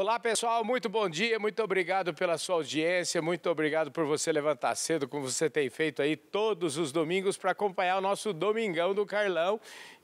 Olá, pessoal, muito bom dia, muito obrigado pela sua audiência, muito obrigado por você levantar cedo, como você tem feito aí todos os domingos, para acompanhar o nosso Domingão do Carlão.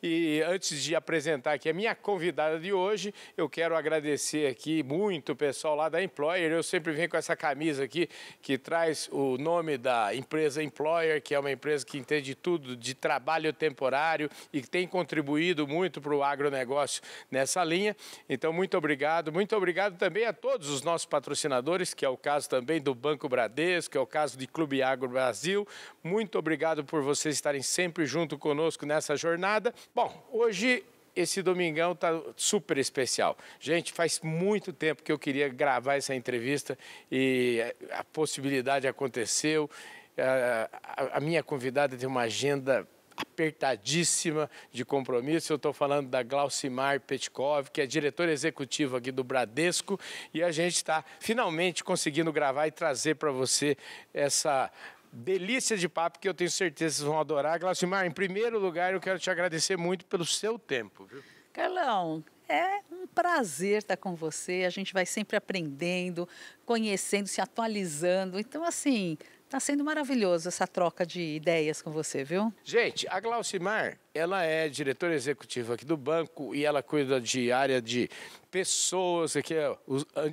E antes de apresentar aqui a minha convidada de hoje, eu quero agradecer aqui muito o pessoal lá da Employer. Eu sempre venho com essa camisa aqui que traz o nome da empresa Employer, que é uma empresa que entende tudo de trabalho temporário e que tem contribuído muito para o agronegócio nessa linha. Então, muito obrigado. Muito obrigado também a todos os nossos patrocinadores, que é o caso também do Banco Bradesco, que é o caso de Clube Agro Brasil. Muito obrigado por vocês estarem sempre junto conosco nessa jornada. Bom, hoje esse domingão tá super especial. Gente, faz muito tempo que eu queria gravar essa entrevista e eh, a possibilidade aconteceu. Eh, a minha convidada tem uma agenda apertadíssima de compromisso. Eu estou falando da Glaucimar Petkov, que é diretora executiva aqui do Bradesco, e a gente está finalmente conseguindo gravar e trazer para você essa delícia de papo que eu tenho certeza que vocês vão adorar. Glaucimar, em primeiro lugar, eu quero te agradecer muito pelo seu tempo. Viu? Carlão, é um prazer estar com você. A gente vai sempre aprendendo, conhecendo, se atualizando. Então, assim, está sendo maravilhoso essa troca de ideias com você, viu? Gente, a Glaucimar ela é diretora executiva aqui do banco e ela cuida de área de pessoas, aqui é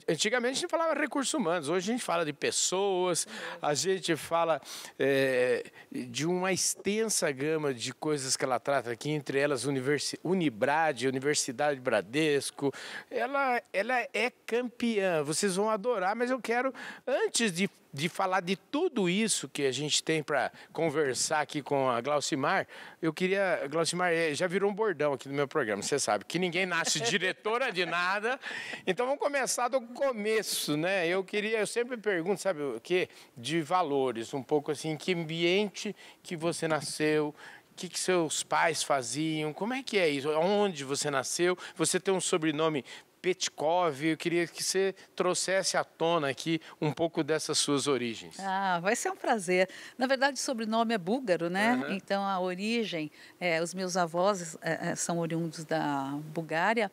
antigamente a gente falava recursos humanos, hoje a gente fala de pessoas, a gente fala é, de uma extensa gama de coisas que ela trata aqui, entre elas Universi Unibrad, Universidade Bradesco, ela, ela é campeã, vocês vão adorar, mas eu quero, antes de, de falar de tudo isso que a gente tem para conversar aqui com a Glaucimar, eu queria, Glaucimar, é, já virou um bordão aqui no meu programa, você sabe, que ninguém nasce diretora de nada. Então vamos começar do começo, né? Eu queria, eu sempre pergunto, sabe o quê? De valores, um pouco assim, que ambiente que você nasceu, o que, que, seus pais faziam? Como é que é isso? Onde você nasceu? Você tem um sobrenome Petkov. Eu queria que você trouxesse à tona aqui um pouco dessas suas origens. Ah, vai ser um prazer. Na verdade, o sobrenome é búlgaro, né? Uhum. Então, a origem, é, os meus avós é, é, são oriundos da Bulgária.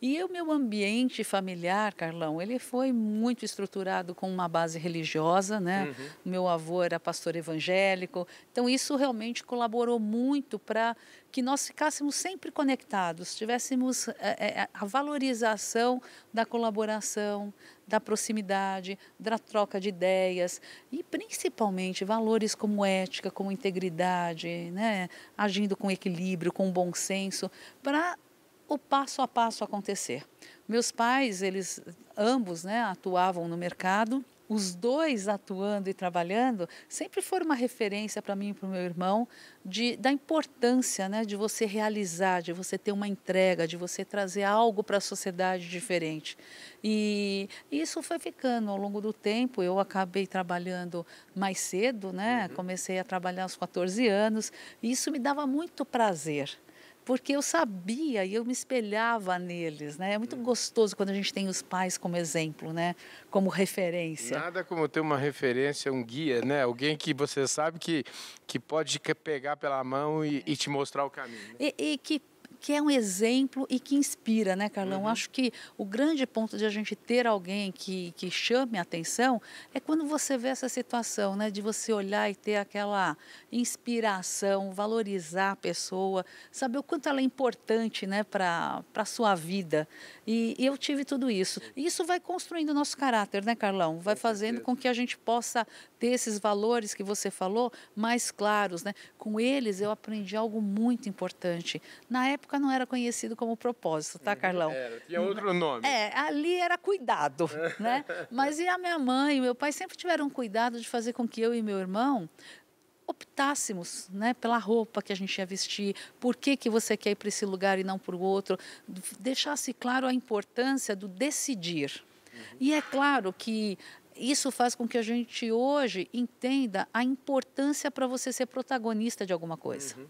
E o meu ambiente familiar, Carlão, ele foi muito estruturado com uma base religiosa, né? Uhum. Meu avô era pastor evangélico, então isso realmente colaborou muito para que nós ficássemos sempre conectados, tivéssemos é, é, é, a valorização da colaboração, da proximidade, da troca de ideias e principalmente valores como ética, como integridade, né? agindo com equilíbrio, com bom senso, para o passo a passo acontecer. Meus pais, eles ambos né, atuavam no mercado os dois atuando e trabalhando sempre foram uma referência para mim e para o meu irmão de, da importância né, de você realizar, de você ter uma entrega, de você trazer algo para a sociedade diferente. E isso foi ficando ao longo do tempo. Eu acabei trabalhando mais cedo, né? Uhum. Comecei a trabalhar aos 14 anos e isso me dava muito prazer porque eu sabia e eu me espelhava neles, né? É muito hum. gostoso quando a gente tem os pais como exemplo, né? Como referência. Nada como ter uma referência, um guia, né? Alguém que você sabe que, que pode pegar pela mão e, e te mostrar o caminho. Né? E, e que que é um exemplo e que inspira, né, Carlão? Uhum. Acho que o grande ponto de a gente ter alguém que, que chame a atenção é quando você vê essa situação, né, de você olhar e ter aquela inspiração, valorizar a pessoa, saber o quanto ela é importante, né, para a sua vida. E, e, eu tive tudo isso. E isso vai construindo o nosso caráter, né, Carlão? Vai fazendo com que a gente possa desses valores que você falou mais claros. Né? Com eles eu aprendi algo muito importante. Na época não era conhecido como propósito, tá, Carlão? Era, tinha outro nome. É, ali era cuidado, é. né? Mas e a minha mãe, meu pai sempre tiveram cuidado de fazer com que eu e meu irmão optássemos né, pela roupa que a gente ia vestir, por que, que você quer ir para esse lugar e não para o outro, deixasse claro a importância do decidir. Uhum. E é claro que isso faz com que a gente hoje entenda a importância para você ser protagonista de alguma coisa. Uhum.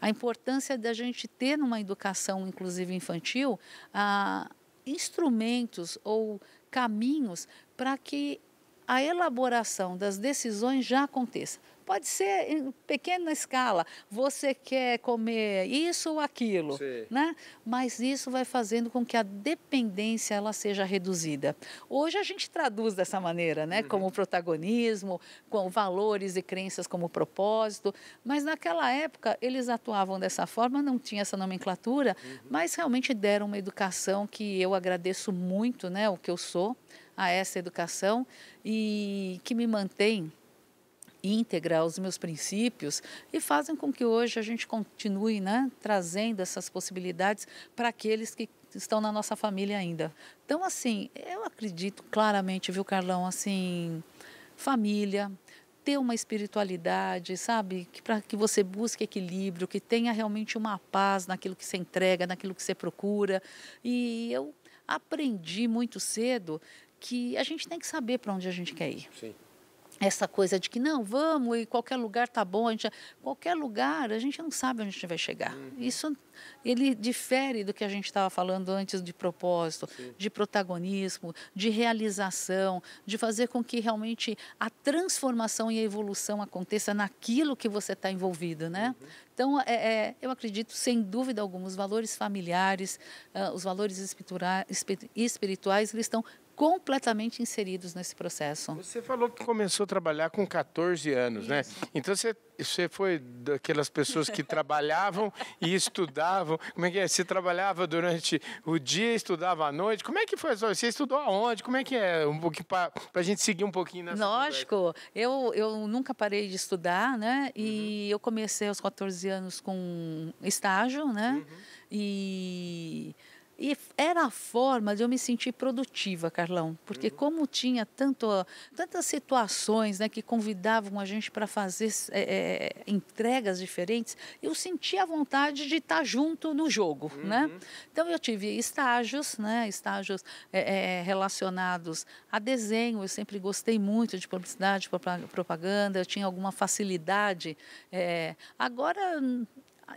A importância da gente ter numa educação, inclusive infantil, a ah, instrumentos ou caminhos para que a elaboração das decisões já aconteça. Pode ser em pequena escala, você quer comer isso ou aquilo, né? Mas isso vai fazendo com que a dependência ela seja reduzida. Hoje a gente traduz dessa maneira, né? Uhum. Como protagonismo, com valores e crenças como propósito, mas naquela época eles atuavam dessa forma, não tinha essa nomenclatura, uhum. mas realmente deram uma educação que eu agradeço muito, né? O que eu sou a essa educação e que me mantém íntegra aos meus princípios e fazem com que hoje a gente continue né, trazendo essas possibilidades para aqueles que estão na nossa família ainda. Então, assim, eu acredito claramente, viu, Carlão, assim, família, ter uma espiritualidade, sabe? Que para que você busque equilíbrio, que tenha realmente uma paz naquilo que você entrega, naquilo que você procura. E eu aprendi muito cedo que a gente tem que saber para onde a gente quer ir. Sim. Essa coisa de que não, vamos e qualquer lugar tá bom, a gente, qualquer lugar a gente não sabe onde a gente vai chegar. Uhum. Isso ele difere do que a gente estava falando antes de propósito, Sim. de protagonismo, de realização, de fazer com que realmente a transformação e a evolução aconteça naquilo que você está envolvido, né? Uhum. Então, é, é, eu acredito, sem dúvida alguma, os valores familiares, uh, os valores espirituais, espirituais, eles estão completamente inseridos nesse processo. Você falou que começou a trabalhar com 14 anos, né? Isso. né? Então você, você foi daquelas pessoas que trabalhavam e estudavam. Como é que é? Você trabalhava durante o dia, estudava à noite. Como é que foi? Você estudou aonde? Como é que é? Um pouquinho para a gente seguir um pouquinho nessa Lógico. Eu, eu nunca parei de estudar, né? E uhum. eu comecei aos 14 anos com estágio, né? Uhum. E e era a forma de eu me sentir produtiva, Carlão, porque uhum. como tinha tanto, tantas situações né, que convidavam a gente para fazer é, é, entregas diferentes, eu sentia a vontade de estar tá junto no jogo, né? uhum. né? Então eu tive estágios, né, estágios é, é, relacionados a desenho, eu sempre gostei muito de publicidade, propaganda, eu tinha alguma facilidade. É, agora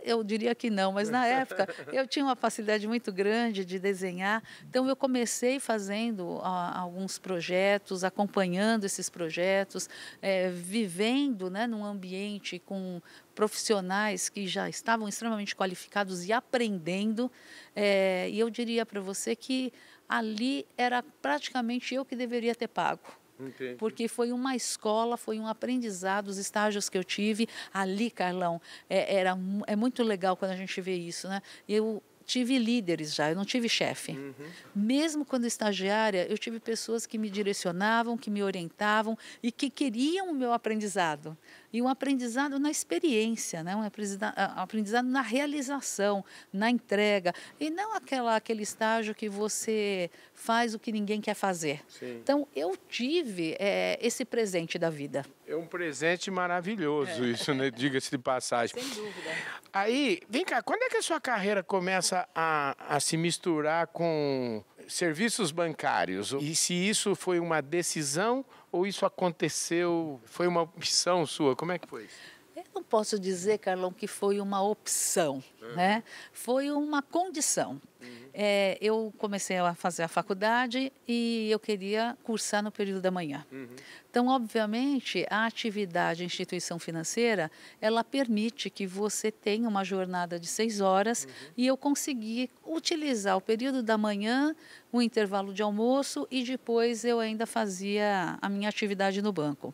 eu diria que não, mas na época eu tinha uma facilidade muito grande de desenhar, então eu comecei fazendo a, alguns projetos, acompanhando esses projetos, é, vivendo né, num ambiente com profissionais que já estavam extremamente qualificados e aprendendo. É, e eu diria para você que ali era praticamente eu que deveria ter pago Entendi. Porque foi uma escola, foi um aprendizado, os estágios que eu tive ali, Carlão. É, era, é muito legal quando a gente vê isso, né? Eu tive líderes já, eu não tive chefe. Uhum. Mesmo quando estagiária, eu tive pessoas que me direcionavam, que me orientavam e que queriam o meu aprendizado e um aprendizado na experiência, né? um ah, ah, aprendizado na realização, na entrega, e não aquela, aquele estágio que você faz o que ninguém quer fazer. Sim. Então, eu tive é, esse presente da vida. É um presente maravilhoso, é. isso, né? diga-se de passagem. Sem dúvida. Aí, vem cá, quando é que a sua carreira começa a, a se misturar com serviços bancários e se isso foi uma decisão ou isso aconteceu, foi uma opção sua? Como é que foi isso? não posso dizer, Carlão, que foi uma opção, hum. né? Foi uma condição. Uhum. É, eu comecei a fazer a faculdade e eu queria cursar no período da manhã. Uhum. Então, obviamente, a atividade instituição financeira, ela permite que você tenha uma jornada de seis horas uhum. e eu consegui utilizar o período da manhã, o intervalo de almoço e depois eu ainda fazia a minha atividade no banco.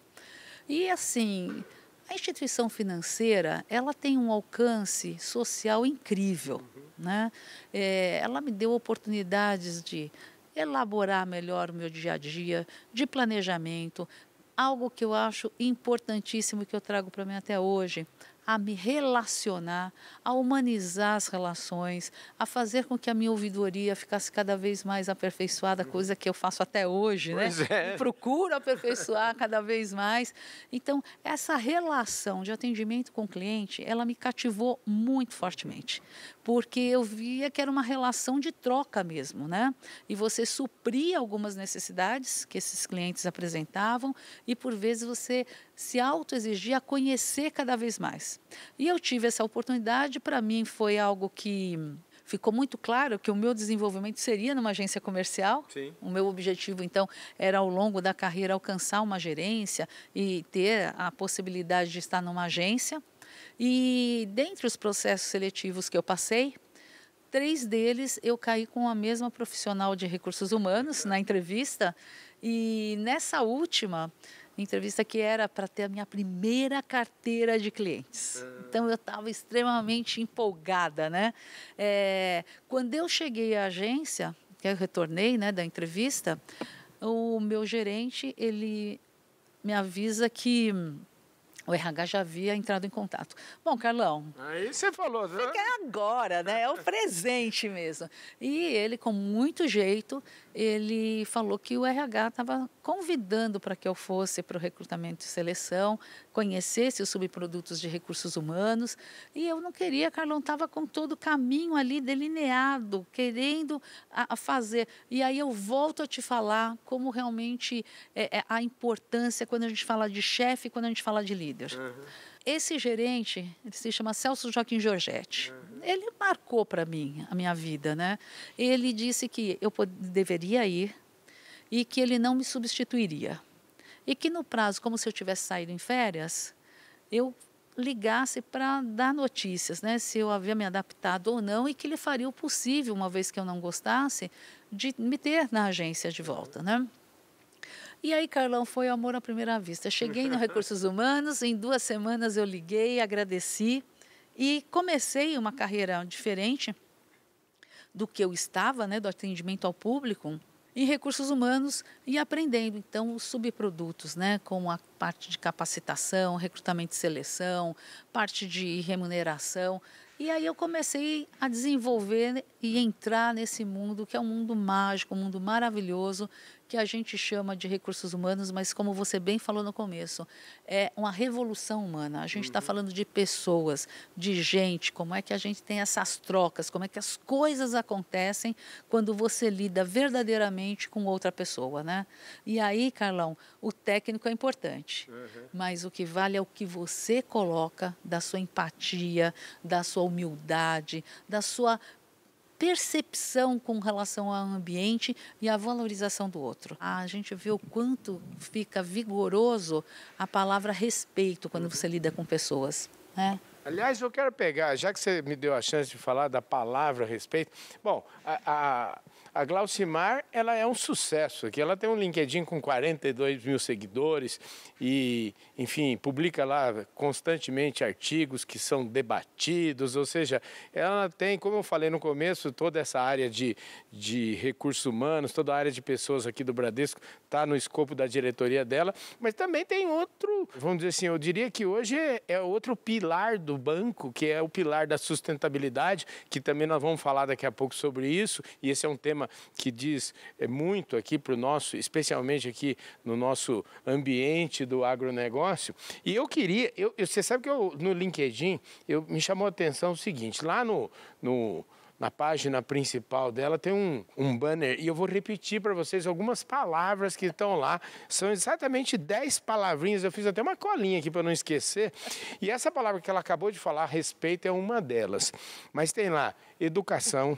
E assim, a instituição financeira ela tem um alcance social incrível. Uhum. Né? É, ela me deu oportunidades de elaborar melhor o meu dia a dia, de planejamento, algo que eu acho importantíssimo que eu trago para mim até hoje a me relacionar, a humanizar as relações, a fazer com que a minha ouvidoria ficasse cada vez mais aperfeiçoada, coisa que eu faço até hoje, né? pois né? É. E procuro aperfeiçoar cada vez mais. Então, essa relação de atendimento com o cliente, ela me cativou muito fortemente, porque eu via que era uma relação de troca mesmo, né? E você supria algumas necessidades que esses clientes apresentavam e por vezes você se autoexigir, a conhecer cada vez mais. E eu tive essa oportunidade, para mim foi algo que ficou muito claro que o meu desenvolvimento seria numa agência comercial. Sim. O meu objetivo, então, era ao longo da carreira alcançar uma gerência e ter a possibilidade de estar numa agência. E dentre os processos seletivos que eu passei, três deles eu caí com a mesma profissional de recursos humanos na entrevista. E nessa última, entrevista que era para ter a minha primeira carteira de clientes. Ah. Então eu estava extremamente empolgada, né? É, quando eu cheguei à agência, que eu retornei, né, da entrevista, o meu gerente ele me avisa que o RH já havia entrado em contato. Bom, Carlão. Aí você falou, né? Fica agora, né? É o presente mesmo. E ele, com muito jeito, ele falou que o RH estava convidando para que eu fosse para o recrutamento e seleção, conhecesse os subprodutos de recursos humanos, e eu não queria, Carlão estava com todo o caminho ali delineado, querendo a, a fazer. E aí eu volto a te falar como realmente é, é a importância quando a gente fala de chefe, quando a gente fala de líder. Uhum. Esse gerente, ele se chama Celso Joaquim Giorgetti. Uhum. Ele marcou para mim a minha vida, né? Ele disse que eu deveria ir e que ele não me substituiria. E que no prazo, como se eu tivesse saído em férias, eu ligasse para dar notícias, né, se eu havia me adaptado ou não, e que ele faria o possível, uma vez que eu não gostasse, de me ter na agência de volta, né? E aí, Carlão, foi amor à primeira vista. cheguei no Recursos Humanos, em duas semanas eu liguei, agradeci e comecei uma carreira diferente do que eu estava, né, do atendimento ao público, em recursos humanos e aprendendo então os subprodutos, né, como a parte de capacitação, recrutamento e seleção, parte de remuneração. E aí eu comecei a desenvolver e entrar nesse mundo que é um mundo mágico, um mundo maravilhoso que a gente chama de recursos humanos, mas como você bem falou no começo, é uma revolução humana. A gente está uhum. falando de pessoas, de gente, como é que a gente tem essas trocas, como é que as coisas acontecem quando você lida verdadeiramente com outra pessoa, né? E aí, Carlão, o técnico é importante, uhum. mas o que vale é o que você coloca da sua empatia, da sua humildade, da sua percepção com relação ao ambiente e a valorização do outro. A gente vê o quanto fica vigoroso a palavra respeito quando você lida com pessoas. Né? Aliás, eu quero pegar, já que você me deu a chance de falar da palavra respeito, bom, a, a, a Glaucimar, ela é um sucesso aqui. Ela tem um LinkedIn com 42 mil seguidores e, enfim, publica lá constantemente artigos que são debatidos. Ou seja, ela tem, como eu falei no começo, toda essa área de, de recursos humanos, toda a área de pessoas aqui do Bradesco está no escopo da diretoria dela. Mas também tem outro, vamos dizer assim, eu diria que hoje é, é outro pilar do banco, que é o pilar da sustentabilidade, que também nós vamos falar daqui a pouco sobre isso. E esse é um tema tema que diz eh, muito aqui para o nosso, especialmente aqui no nosso ambiente do agronegócio. E eu queria, eu, você sabe que eu, no LinkedIn eu, me chamou a atenção o seguinte, lá no, no na página principal dela tem um, um banner e eu vou repetir para vocês algumas palavras que estão lá. São exatamente 10 palavrinhas, eu fiz até uma colinha aqui para não esquecer. E essa palavra que ela acabou de falar a respeito é uma delas. Mas tem lá educação,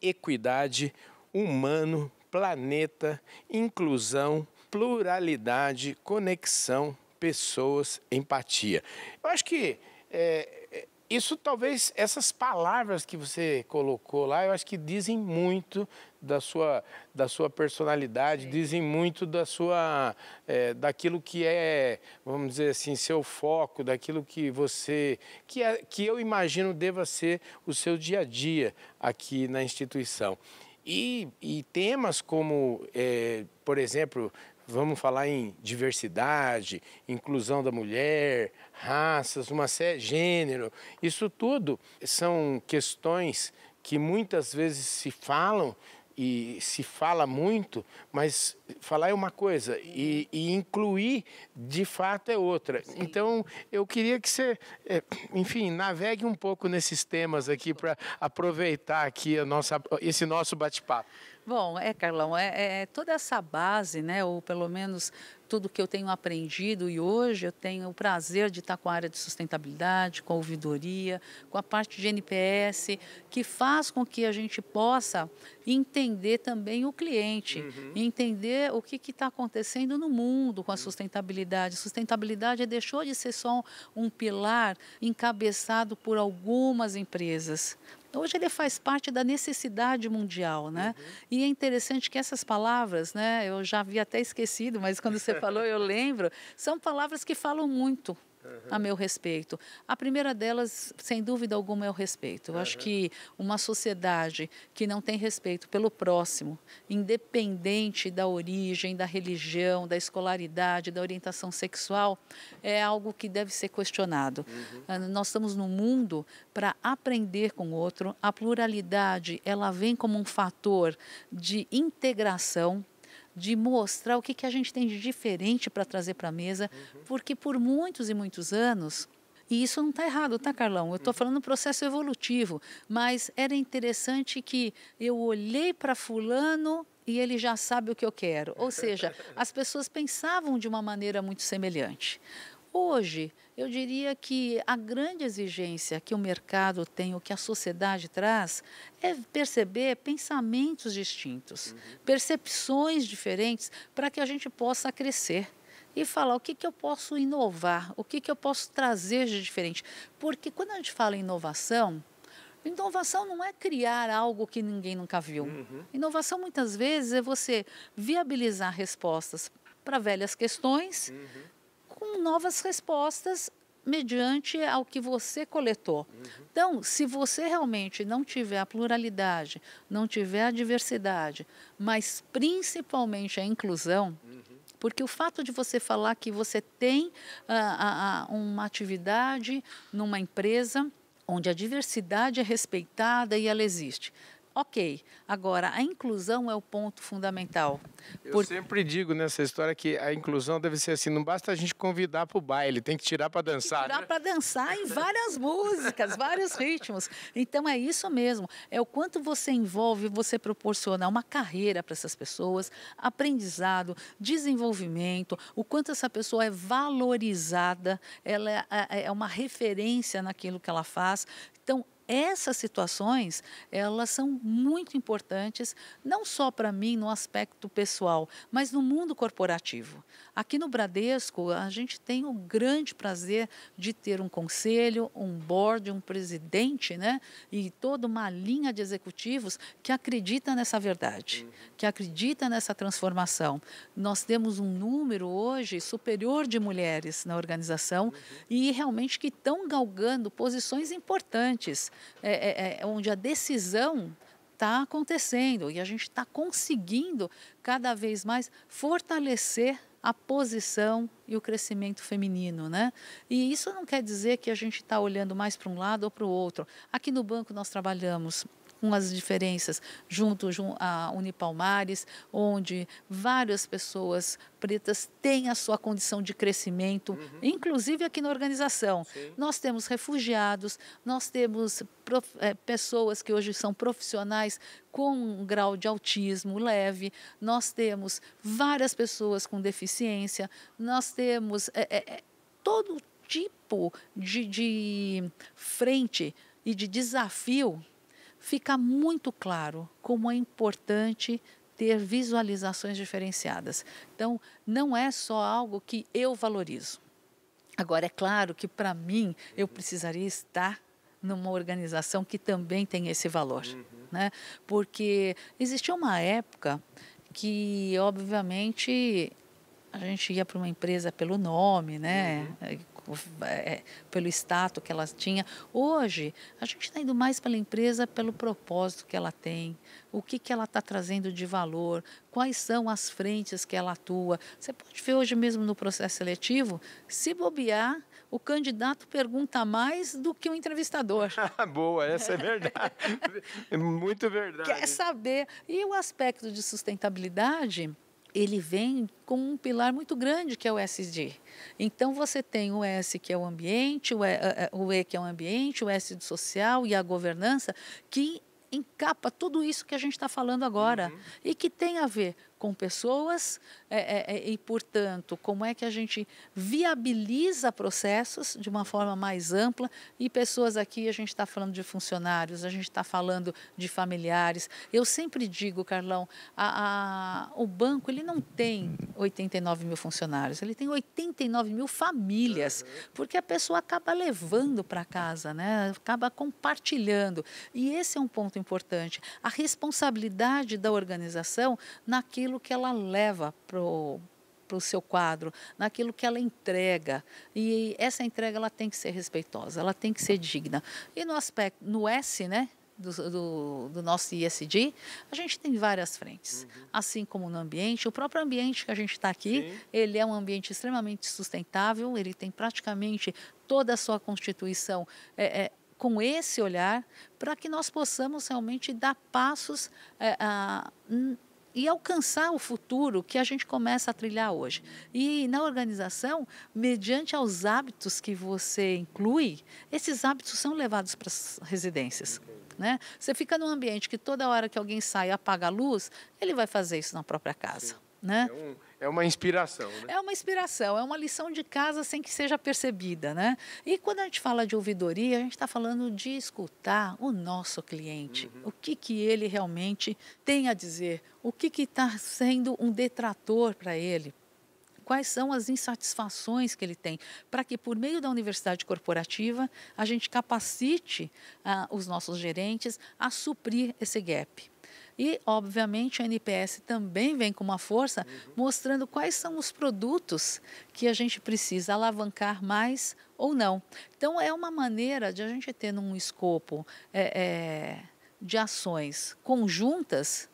equidade, humano, planeta, inclusão, pluralidade, conexão, pessoas, empatia. Eu acho que é, isso talvez, essas palavras que você colocou lá, eu acho que dizem muito da sua, da sua personalidade, Sim. dizem muito da sua, é, daquilo que é, vamos dizer assim, seu foco, daquilo que você, que, é, que eu imagino deva ser o seu dia a dia aqui na instituição. E, e temas como, é, por exemplo, vamos falar em diversidade, inclusão da mulher, raças, uma série, gênero, isso tudo são questões que muitas vezes se falam e se fala muito, mas falar é uma coisa e, e incluir de fato é outra. Sim. Então eu queria que você, eh, enfim, navegue um pouco nesses temas aqui para aproveitar aqui a nossa, esse nosso bate-papo. Bom, é, Carlão, é, é, é, toda essa base, né, ou pelo menos tudo que eu tenho aprendido e hoje eu tenho o prazer de estar com a área de sustentabilidade, com a ouvidoria, com a parte de NPS, que faz com que a gente possa entender também o cliente, uhum. entender o que está acontecendo no mundo com a uhum. sustentabilidade. Sustentabilidade deixou de ser só um pilar encabeçado por algumas empresas hoje ele faz parte da necessidade mundial, né? Uhum. E é interessante que essas palavras, né? Eu já havia até esquecido, mas quando você falou, eu lembro. São palavras que falam muito, a meu respeito. A primeira delas, sem dúvida alguma, é o respeito. Eu acho que uma sociedade que não tem respeito pelo próximo, independente da origem, da religião, da escolaridade, da orientação sexual, é algo que deve ser questionado. Uhum. Ah, nós estamos no mundo para aprender com o outro. A pluralidade, ela vem como um fator de integração de mostrar o que, que a gente tem de diferente para trazer para a mesa, uhum. porque por muitos e muitos anos e isso não está errado, tá, Carlão? Eu estou uhum. falando processo evolutivo, mas era interessante que eu olhei para fulano e ele já sabe o que eu quero. Ou seja, as pessoas pensavam de uma maneira muito semelhante. Hoje, eu diria que a grande exigência que o mercado tem, o que a sociedade traz, é perceber pensamentos distintos, uhum. percepções diferentes, para que a gente possa crescer e falar o que, que eu posso inovar, o que, que eu posso trazer de diferente. Porque quando a gente fala em inovação, Inovação não é criar algo que ninguém nunca viu. Uhum. Inovação, muitas vezes, é você viabilizar respostas para velhas questões, uhum com novas respostas mediante ao que você coletou. Uhum. Então, se você realmente não tiver a pluralidade, não tiver a diversidade, mas principalmente a inclusão, uhum. porque o fato de você falar que você tem ah, ah, ah, uma atividade numa empresa onde a diversidade é respeitada e ela existe, Ok, agora a inclusão é o ponto fundamental. Eu por... sempre digo nessa história que a inclusão deve ser assim: não basta a gente convidar para o baile, tem que tirar para dançar. Tem que tirar né? para dançar em várias músicas, vários ritmos. Então é isso mesmo: é o quanto você envolve, você proporciona uma carreira para essas pessoas, aprendizado, desenvolvimento, o quanto essa pessoa é valorizada, ela é, é, é uma referência naquilo que ela faz. Então, essas situações elas são muito importantes não só para mim no aspecto pessoal, mas no mundo corporativo. Aqui no Bradesco a gente tem o grande prazer de ter um conselho, um board, um presidente, né, e toda uma linha de executivos que acredita nessa verdade, uhum. que acredita nessa transformação. Nós temos um número hoje superior de mulheres na organização uhum. e realmente que estão galgando posições importantes é é, é, é, onde a decisão está acontecendo e a gente está conseguindo cada vez mais fortalecer a posição e o crescimento feminino, né? E isso não quer dizer que a gente está olhando mais para um lado ou para o outro. Aqui no banco nós trabalhamos com as diferenças, junto à Unipalmares, onde várias pessoas pretas têm a sua condição de crescimento, uhum. inclusive aqui na organização. Sim. Nós temos refugiados, nós temos prof, é, pessoas que hoje são profissionais com um grau de autismo leve, nós temos várias pessoas com deficiência, nós temos é, é, todo tipo de, de frente e de desafio fica muito claro como é importante ter visualizações diferenciadas. Então, não é só algo que eu valorizo. Agora, é claro que para mim eu precisaria estar numa organização que também tem esse valor, uhum. né? Porque existia uma época que, obviamente, a gente ia para uma empresa pelo nome, né? Uhum. É, é, pelo status que ela tinha. Hoje, a gente está indo mais pela empresa pelo propósito que ela tem, o que, que ela está trazendo de valor, quais são as frentes que ela atua. Você pode ver hoje mesmo no processo seletivo, se bobear, o candidato pergunta mais do que o entrevistador. Ah, boa, essa é verdade. é muito verdade. Quer saber. E o aspecto de sustentabilidade? ele vem com um pilar muito grande que é o SD. Então você tem o S que é o ambiente, o E, eh, eh, o e que é o ambiente, o S do social e a governança que encapa tudo isso que a gente está falando agora uhum. e que tem a ver com pessoas é, é, é, e, portanto, como é que a gente viabiliza processos de uma forma mais ampla e pessoas aqui, a gente está falando de funcionários, a gente está falando de familiares. Eu sempre digo, Carlão, a, a, o banco ele não tem 89 mil funcionários, ele tem 89 mil famílias, porque a pessoa acaba levando para casa, né? acaba compartilhando. E esse é um ponto importante, a responsabilidade da organização naquilo naquilo que ela leva para o seu quadro, naquilo que ela entrega. E essa entrega ela tem que ser respeitosa, ela tem que ser digna. E no aspecto, no S, né? Do, do, do nosso ISD, a gente tem várias frentes. Uhum. Assim como no ambiente, o próprio ambiente que a gente está aqui, Sim. ele é um ambiente extremamente sustentável, ele tem praticamente toda a sua constituição é, é, com esse olhar, para que nós possamos realmente dar passos é, a, e alcançar o futuro que a gente começa a trilhar hoje. E na organização, mediante aos hábitos que você inclui, esses hábitos são levados para as residências. Né? Você fica num ambiente que toda hora que alguém sai apaga a luz, ele vai fazer isso na própria casa. Né? É, um, é, uma inspiração. Né? É uma inspiração, é uma lição de casa sem que seja percebida. Né? E quando a gente fala de ouvidoria, a gente está falando de escutar o nosso cliente, uhum. o que, que ele realmente tem a dizer, o que está sendo um detrator para ele. Quais são as insatisfações que ele tem, para que, por meio da universidade corporativa, a gente capacite ah, os nossos gerentes a suprir esse gap. E, obviamente, a NPS também vem com uma força mostrando quais são os produtos que a gente precisa alavancar mais ou não. Então, é uma maneira de a gente ter um escopo é, é, de ações conjuntas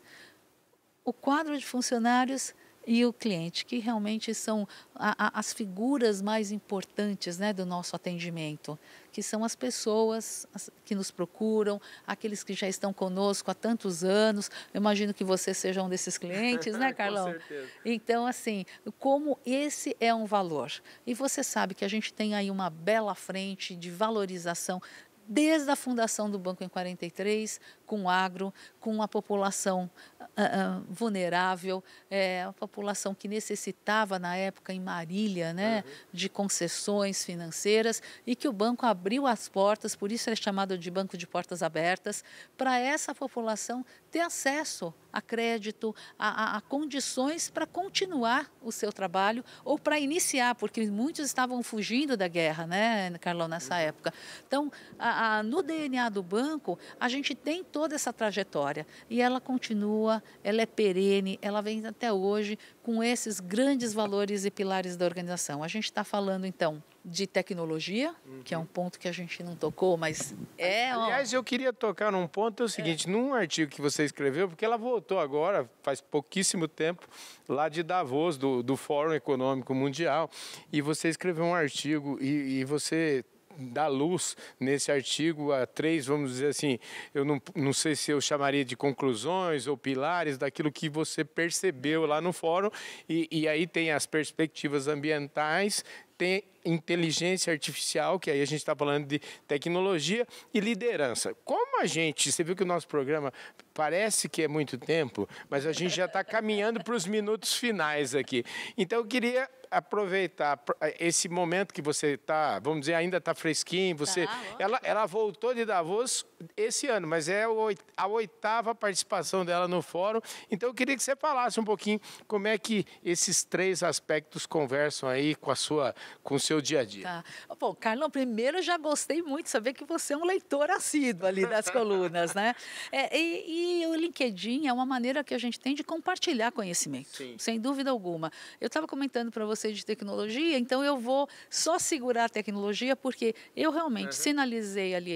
o quadro de funcionários e o cliente, que realmente são a, a, as figuras mais importantes né, do nosso atendimento, que são as pessoas que nos procuram, aqueles que já estão conosco há tantos anos. Eu imagino que você seja um desses clientes, né, Carlão? Com certeza. Então, assim, como esse é um valor. E você sabe que a gente tem aí uma bela frente de valorização desde a fundação do banco em 43, com o agro, com a população uh, uh, vulnerável, é, a população que necessitava na época em Marília né, uhum. de concessões financeiras e que o banco abriu as portas, por isso é chamado de banco de portas abertas, para essa população ter acesso a crédito, a, a, a condições para continuar o seu trabalho ou para iniciar, porque muitos estavam fugindo da guerra, né, Carlão, nessa uhum. época. Então, a, no DNA do banco, a gente tem todo toda essa trajetória e ela continua, ela é perene, ela vem até hoje com esses grandes valores e pilares da organização. A gente está falando então de tecnologia, uhum. que é um uhum. ponto que a gente não tocou, mas é. Aliás, eu queria tocar num ponto é o é. seguinte, é. num artigo que você escreveu, porque ela voltou agora, faz pouquíssimo tempo, lá de Davos, do, do Fórum Econômico Mundial, e você escreveu um artigo e, e você dá luz nesse artigo a três, vamos dizer assim, eu não, não sei se eu chamaria de conclusões ou pilares daquilo que você percebeu lá no fórum, e, e aí tem as perspectivas ambientais, tem inteligência artificial, que aí a gente está falando de tecnologia e liderança. Como a gente, você viu que o nosso programa parece que é muito tempo, mas a gente já está caminhando para os minutos finais aqui. Então eu queria aproveitar esse momento que você está, vamos dizer, ainda está fresquinho. Você, tá, ela, ela voltou de Davos esse ano, mas é a oitava participação dela no fórum. Então eu queria que você falasse um pouquinho como é que esses três aspectos conversam aí com a sua, com o seu seu dia a dia? Tá. Bom, Carlão, primeiro já gostei muito de saber que você é um leitor assíduo ali das colunas, né? É, e, e, o LinkedIn é uma maneira que a gente tem de compartilhar conhecimento, Sim. sem dúvida alguma. Eu estava comentando para você de tecnologia, então eu vou só segurar a tecnologia porque eu realmente uhum. sinalizei ali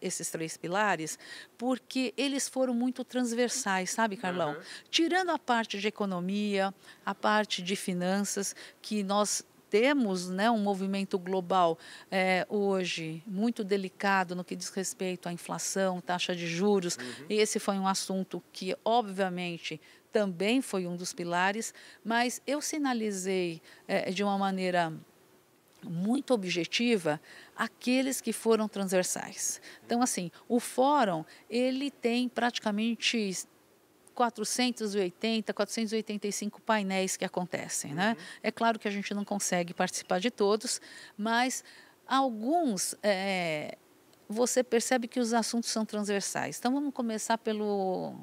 esses três pilares porque eles foram muito transversais, sabe, Carlão? Uhum. Tirando a parte de economia, a parte de finanças, que nós temos né, um movimento global é, hoje muito delicado no que diz respeito à inflação, taxa de juros, uhum. e esse foi um assunto que, obviamente, também foi um dos pilares, mas eu sinalizei é, de uma maneira muito objetiva aqueles que foram transversais. Então, assim, o fórum ele tem praticamente 480, 485 painéis que acontecem. Né? Uhum. É claro que a gente não consegue participar de todos, mas alguns é, você percebe que os assuntos são transversais. Então vamos começar pelo,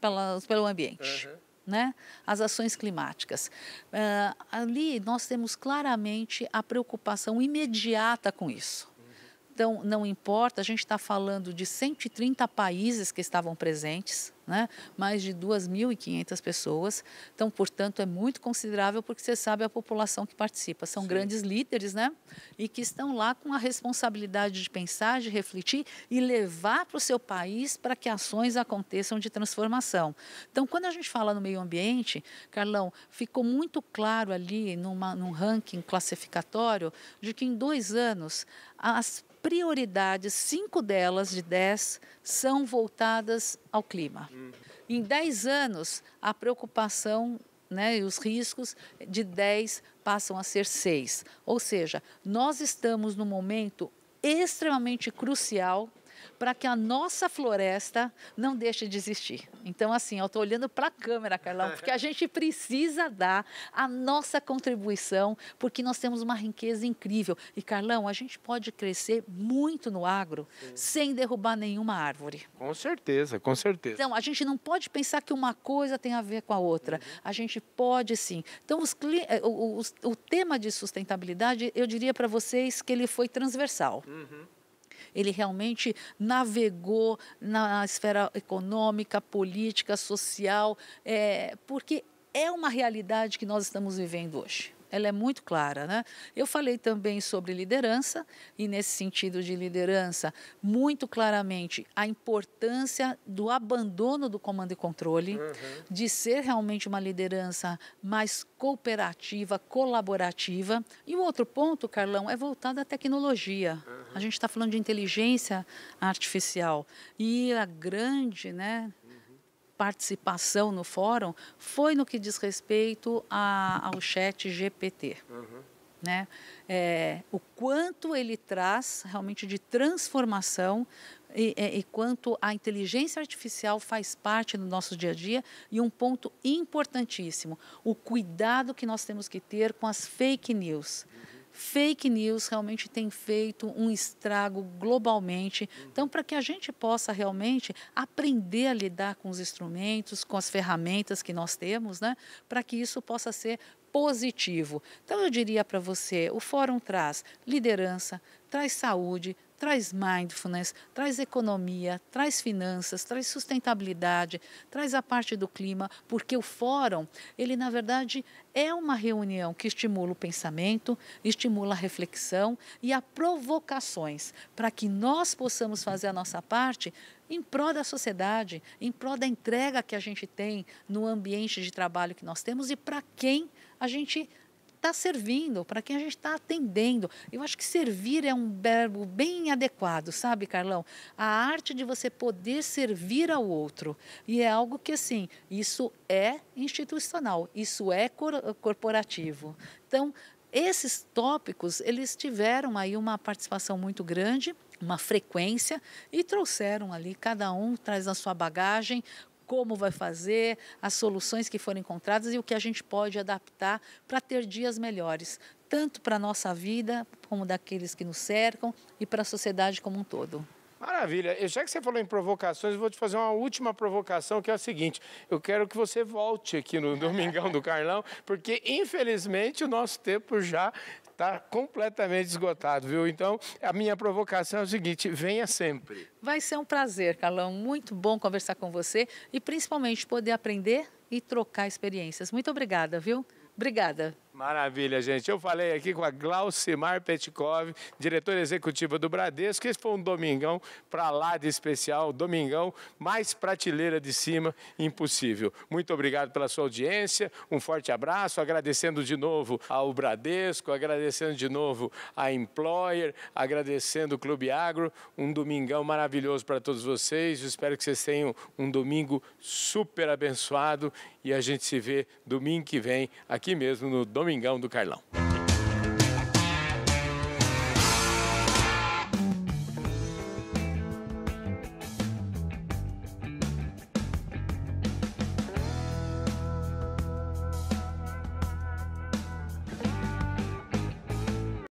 pela, pelo ambiente. Uhum. Né? as ações climáticas. Uh, ali nós temos claramente a preocupação imediata com isso. Então, não importa, a gente está falando de 130 países que estavam presentes, né? mais de 2.500 pessoas. Então, portanto, é muito considerável porque você sabe a população que participa. São Sim. grandes líderes né? e que estão lá com a responsabilidade de pensar, de refletir e levar para o seu país para que ações aconteçam de transformação. Então, quando a gente fala no meio ambiente, Carlão, ficou muito claro ali numa, num ranking classificatório de que em dois anos as prioridades, cinco delas de dez, são voltadas ao clima. Hum. Em dez anos, a preocupação né, e os riscos de dez passam a ser seis. Ou seja, nós estamos num momento extremamente crucial para que a nossa floresta não deixe de existir. Então, assim, eu estou olhando para a câmera, Carlão, porque a gente precisa dar a nossa contribuição, porque nós temos uma riqueza incrível. E, Carlão, a gente pode crescer muito no agro Sim. sem derrubar nenhuma árvore. Com certeza, com certeza. Então, a gente não pode pensar que uma coisa tem a ver com a outra. Uhum. A gente pode sim. Então, os, eh, o, o, o tema de sustentabilidade, eu diria para vocês que ele foi transversal. Uhum. Ele realmente navegou na esfera econômica, política, social, é, porque é uma realidade que nós estamos vivendo hoje ela é muito clara. Né? Eu falei também sobre liderança, e nesse sentido de liderança, muito claramente a importância do abandono do comando e controle, uhum. de ser realmente uma liderança mais cooperativa, colaborativa. E o outro ponto, Carlão, é voltado à tecnologia. Uhum. A gente está falando de inteligência artificial e a grande, né, participação no fórum foi no que diz respeito a, ao chat GPT. Uhum. Né? É, o quanto ele traz realmente de transformação e, e, e, quanto a inteligência artificial faz parte do nosso dia a dia e um ponto importantíssimo, o cuidado que nós temos que ter com as fake news. Uhum fake news realmente tem feito um estrago globalmente. Então, para que a gente possa realmente aprender a lidar com os instrumentos, com as ferramentas que nós temos, né, para que isso possa ser positivo. Então, eu diria para você: o fórum traz liderança, traz saúde, traz mindfulness, traz economia, traz finanças, traz sustentabilidade, traz a parte do clima, porque o fórum, ele na verdade é uma reunião que estimula o pensamento, estimula a reflexão e a provocações para que nós possamos fazer a nossa parte em prol da sociedade, em prol da entrega que a gente tem no ambiente de trabalho que nós temos e para quem a gente está servindo, para quem a gente está atendendo. Eu acho que servir é um verbo bem adequado, sabe, Carlão? A arte de você poder servir ao outro. E é algo que, assim, isso é institucional, isso é cor corporativo. Então, esses tópicos, eles tiveram aí uma participação muito grande, uma frequência, e trouxeram ali, cada um traz a sua bagagem como vai fazer, as soluções que foram encontradas e o que a gente pode adaptar para ter dias melhores, tanto para a nossa vida, como daqueles que nos cercam e para a sociedade como um todo. Maravilha. Já que você falou em provocações, eu vou te fazer uma última provocação, que é a seguinte. Eu quero que você volte aqui no Domingão do Carlão, porque, infelizmente, o nosso tempo já está completamente esgotado, viu? Então, a minha provocação é o seguinte: venha sempre. Vai ser um prazer, Carlão. Muito bom conversar com você e principalmente poder aprender e trocar experiências. Muito obrigada, viu? Obrigada. Maravilha, gente. Eu falei aqui com a Glaucimar Petkov, diretora executiva do Bradesco. Esse foi um domingão para lá de especial, domingão mais prateleira de cima impossível. Muito obrigado pela sua audiência, um forte abraço, agradecendo de novo ao Bradesco, agradecendo de novo à Employer, agradecendo o Clube Agro. Um domingão maravilhoso para todos vocês. Eu espero que vocês tenham um domingo super abençoado e a gente se vê domingo que vem aqui mesmo no Domingão. Domingão do Carlão.